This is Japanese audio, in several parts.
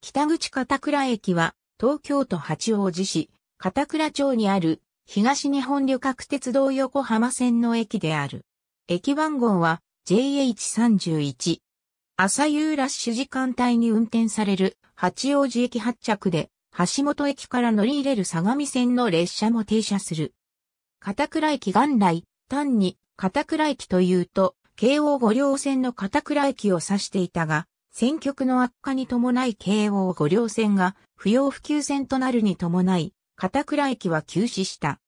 北口片倉駅は、東京都八王子市、片倉町にある、東日本旅客鉄道横浜線の駅である。駅番号は JH31。朝夕ラッシュ時間帯に運転される八王子駅発着で、橋本駅から乗り入れる相模線の列車も停車する。片倉駅元来、単に片倉駅というと、京王五両線の片倉駅を指していたが、戦局の悪化に伴い慶応五稜線が不要不急線となるに伴い、片倉駅は休止した。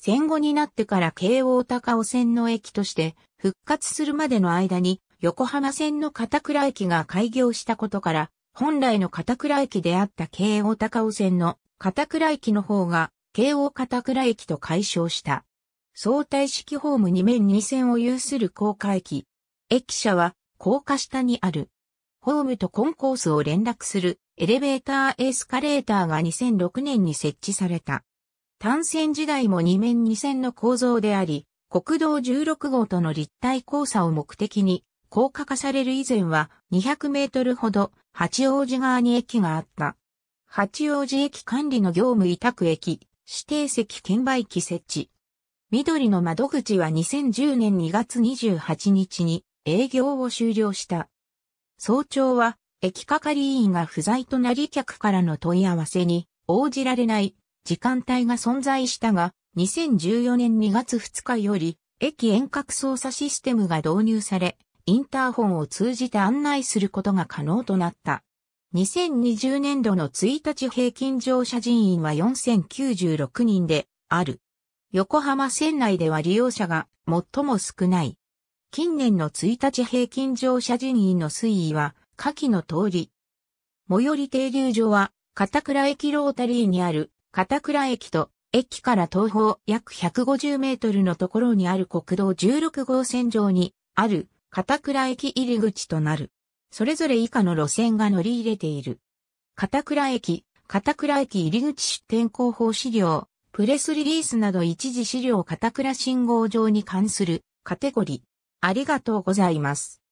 戦後になってから京王高尾線の駅として復活するまでの間に横浜線の片倉駅が開業したことから本来の片倉駅であった京王高尾線の片倉駅の方が京王片倉駅と解消した。相対式ホーム2面2線を有する高架駅。駅舎は高架下にある。ホームとコンコースを連絡するエレベーターエスカレーターが2006年に設置された。単線時代も2面2線の構造であり、国道16号との立体交差を目的に、高架化される以前は200メートルほど八王子側に駅があった。八王子駅管理の業務委託駅、指定席券売機設置。緑の窓口は2010年2月28日に営業を終了した。早朝は、駅係員が不在となり客からの問い合わせに応じられない時間帯が存在したが、2014年2月2日より、駅遠隔操作システムが導入され、インターホンを通じて案内することが可能となった。2020年度の1日平均乗車人員は4096人である。横浜線内では利用者が最も少ない。近年の1日平均乗車人員の推移は、下記の通り。最寄り停留所は、片倉駅ロータリーにある、片倉駅と、駅から東方約150メートルのところにある国道16号線上に、ある、片倉駅入り口となる。それぞれ以下の路線が乗り入れている。片倉駅、片倉駅入り口出店広報資料、プレスリリースなど一時資料片倉信号上に関するカテゴリー。ありがとうございます。